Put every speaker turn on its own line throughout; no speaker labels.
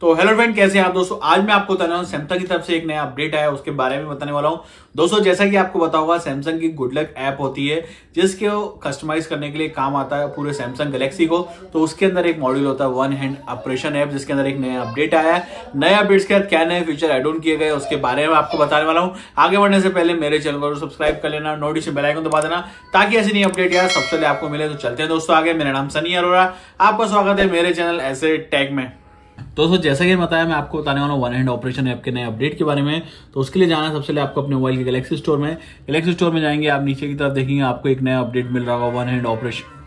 तो hello friend कैसे हैं आप दोस्तों आज मैं आपको बताने वाला हूँ सैमसंग की तरफ से एक नया अपडेट आया उसके बारे में बताने वाला हूँ दोस्तों जैसा कि आपको बता हुआ सैमसंग की गुडलक ऐप होती है जिसके कस्टमाइज करने के लिए काम आता है पूरे सैमसंग गैलेक्सी को तो उसके अंदर एक मॉड्यूल होता है वन हैंड ऑपरेशन ऐप जिसके अंदर एक नया अपडेट आया है नए अपडेट्स के बाद क्या नए फीचर एड ऑन किए गए उसके बारे में आपको बताने वाला हूँ आगे बढ़ने से पहले मेरे चैनल को सब्सक्राइब कर लेना नोटिफिकेशन बेलाइकन दबा देना ताकि ऐसी नई अपडेट यार सबसे पहले आपको मिले तो चलते हैं दोस्तों आगे मेरा नाम सनी अरोरा आपका स्वागत है मेरे चैनल ऐसे टैग में तो दोस्तों जैसा कि बताया मैं आपको बताने वाला हूँ वन हैंड ऑपरेशन ऐप के नए अपडेट के बारे में तो उसके लिए जाना है सबसे पहले आपको अपने मोबाइल के गलेक्सी स्टोर में गलेक्सी स्टोर में जाएंगे आप नीचे की तरफ देखेंगे आपको एक नया अपडेट मिल रहा होगा वन हैंड ऑपरेशन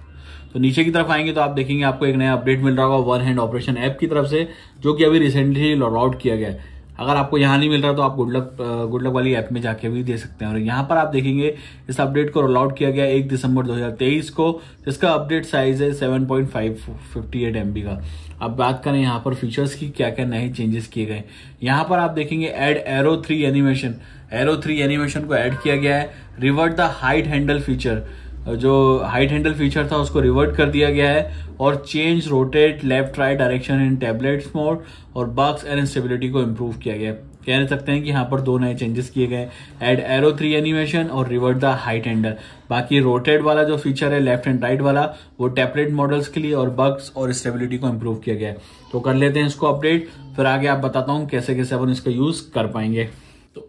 तो नीचे की तरफ आएंगे तो आप देखेंगे आपको एक नया अपडेट मिल रहा होगा वन हैंड ऑपरेशन ऐप की तरफ से जो कि अभी रिसेंटली लॉन्च आउट किया गया है अगर आपको यहाँ नहीं मिल रहा तो आप गुड लक गुड लक वाली ऐप में जाके भी दे सकते हैं और यहाँ पर आप देखेंगे इस अपडेट को रोल आउट किया गया एक दिसंबर 2023 को जिसका अपडेट साइज है 7.558 पॉइंट का अब बात करें यहाँ पर फीचर्स की क्या क्या नए चेंजेस किए गए यहाँ पर आप देखेंगे add arrow three animation arrow three animation को एड किया गया है revert the height handle feature जो हाइट हैंडल फीचर था उसको रिवर्ट कर दिया गया है और change rotate left right direction in tablets mode और बक्स एंड स्टेबिलिटी को इम्प्रूव किया गया कह सकते हैं कि यहाँ पर दो नए चेंजेस किए गए एड एरो थ्री एनिमेशन और रिवर्ट द हाइट हैंडल बाकी रोटेट वाला जो फीचर है लेफ्ट एंड राइट वाला वो टेबलेट मॉडल्स के लिए और बग्स और स्टेबिलिटी को इम्प्रूव किया गया है तो कर लेते हैं इसको अपडेट फिर आगे आप बताता हूँ कैसे कैसे अपन इसका यूज कर पाएंगे तो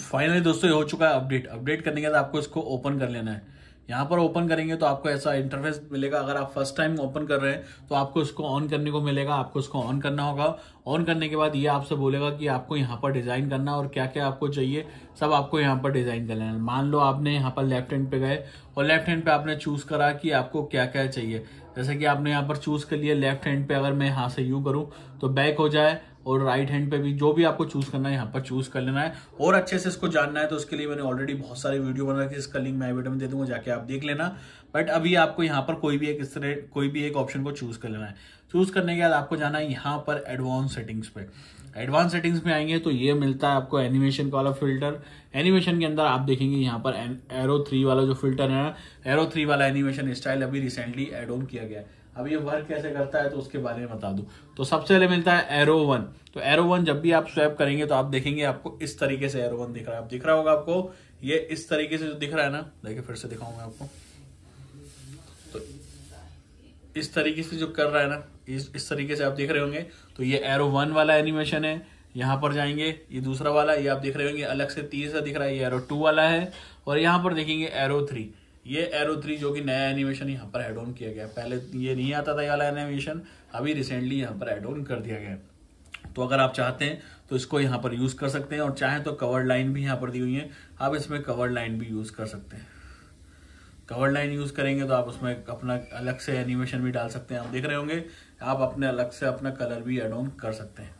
फाइनली दोस्तों ये हो चुका है अपडेट अपडेट करने के बाद आपको इसको ओपन कर लेना है यहाँ पर ओपन करेंगे तो आपको ऐसा इंटरफेस मिलेगा अगर आप फर्स्ट टाइम ओपन कर रहे हैं तो आपको इसको ऑन करने को मिलेगा आपको इसको ऑन करना होगा ऑन करने के बाद ये आपसे बोलेगा कि आपको यहाँ पर डिज़ाइन करना और क्या क्या आपको चाहिए सब आपको यहाँ पर डिज़ाइन करना है मान लो आपने यहाँ पर लेफ्ट हैंड पे गए और लेफ्ट हैंड पे आपने चूज़ करा कि आपको क्या क्या चाहिए जैसे कि आपने यहाँ पर चूज कर लिया लेफ्ट हैंड पे अगर मैं यहाँ से यू करूँ तो बैक हो जाए और राइट हैंड पे भी जो भी आपको चूज करना है यहाँ पर चूज कर लेना है और अच्छे से इसको जानना है तो उसके लिए मैंने ऑलरेडी बहुत सारे वीडियो बना रखे इसका लिंक मैं वीडियो में दे दूंगा जाके आप देख लेना बट अभी आपको यहाँ पर कोई भी एक इस तरह कोई भी एक ऑप्शन को चूज कर लेना है चूज करने के बाद आपको जाना है यहाँ पर एडवांस सेटिंग्स पे एडवांस सेटिंग्स में आएंगे तो ये मिलता है आपको एनिमेशन का वाला फिल्टर एनिमेशन के अंदर आप देखेंगे यहाँ पर एरो थ्री वाला जो फिल्टर है ना एरो थ्री वाला एनिमेशन स्टाइल अभी रिसेंटली एड ऑन किया गया है अब ये वर्क कैसे करता है तो उसके बारे में बता दूं तो सबसे पहले मिलता है एरो वन तो एरो वन जब भी आप स्वैप करेंगे तो आप देखेंगे आपको इस तरीके से एरो वन दिख रहा है आप दिख रहा होगा आपको ये इस तरीके से जो दिख रहा है ना देखिए फिर से दिखाऊंगा आपको तो इस तरीके से जो कर रहा है ना इस इस तरीके से आप देख रहे होंगे तो ये एरो वन वाला एनिमेशन है यहाँ पर जाएंगे ये दूसरा वाला ये आप देख रहे होंगे अलग से तीसरा दिख रहा है ये एरो टू वाला है और यहाँ पर देखेंगे एरो थ्री ये एरो थ्री जो कि नया एनिमेशन यहाँ पर एड ऑन किया गया पहले ये नहीं आता था ये वाला एनिमेशन अभी रिसेंटली यहाँ पर एड ऑन कर दिया गया तो अगर आप चाहते हैं तो इसको यहाँ पर यूज़ कर सकते हैं और चाहें तो कवर लाइन भी यहाँ पर दी हुई है आप इसमें कवर लाइन भी यूज़ कर सकते हैं कवर लाइन यूज़ करेंगे तो आप उसमें अपना अलग से एनिमेशन भी डाल सकते हैं आप देख रहे होंगे आप अपने अलग से अपना कलर भी एड ऑन कर सकते हैं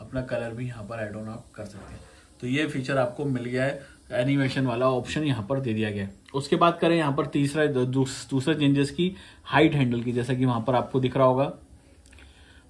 अपना कलर भी यहाँ पर एड ऑन आप कर सकते हैं तो ये फीचर आपको मिल गया है एनिमेशन वाला ऑप्शन यहाँ पर दे दिया गया है उसके बाद करें यहाँ पर तीसरा दूसरे चेंजेस की हाइट हैंडल की जैसा कि वहाँ पर आपको दिख रहा होगा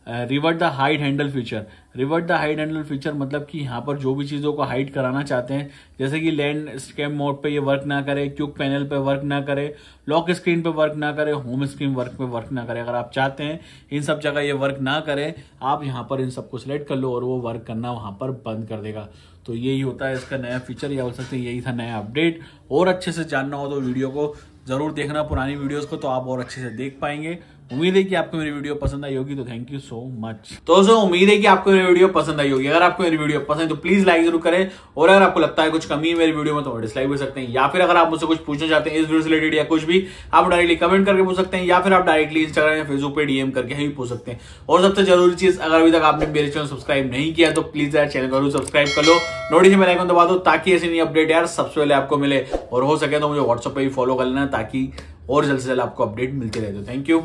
revert the height handle feature revert the hide handle feature मतलब कि यहाँ पर जो भी चीज़ों को हाइड कराना चाहते हैं जैसे कि लैंड स्कैम मोड पे ये वर्क ना करे क्यूक पैनल पे वर्क ना करे लॉक स्क्रीन पे वर्क ना करे होम स्क्रीन वर्क पे वर्क ना करे अगर आप चाहते हैं इन सब जगह ये वर्क ना करे आप यहाँ पर इन सबको सिलेक्ट कर लो और वो वर्क करना वहाँ पर बंद कर देगा तो यही होता है इसका नया फीचर या बोल सकते हैं यही था नया अपडेट और अच्छे से जानना हो तो वीडियो को ज़रूर देखना पुरानी वीडियोज़ को तो आप और अच्छे से देख पाएंगे उम्मीद है कि आपको मेरी वीडियो पसंद आई होगी तो थैंक यू सो मच तो दोस्तों उम्मीद है कि आपको मेरी वीडियो पसंद आई होगी अगर आपको मेरी वीडियो पसंद है तो प्लीज लाइक जरूर करें और अगर आपको लगता है कुछ कमी है मेरी वीडियो में तो डिसलाइक भी सकते हैं या फिर अगर आप मुझसे कुछ पूछना चाहते हैं इस वीडियो से रिलेटेड या कुछ भी आप डायरेक्टली कमेंट करके पूछ सकते हैं या फिर आप डायरेक्टली इंस्टाग्राम या फेसबुक पर डीएम करके ही पूछ सकते हैं और सबसे जरूरी चीज अगर अभी तक आपने मेरे चैनल सब्सक्राइब नहीं किया तो प्लीज यार चैनल जरूर सब्सक्राइब कर लो नोटिफिकेशन आइकन दबा दो ताकि ऐसी नई अपडेट यार सबसे पहले आपको मिले और हो सके तो मुझे व्हाट्सअप पर भी फॉलो कर लेना ताकि और जल्द से जल्द आपको अपडेट मिलते रहे तो थैंक यू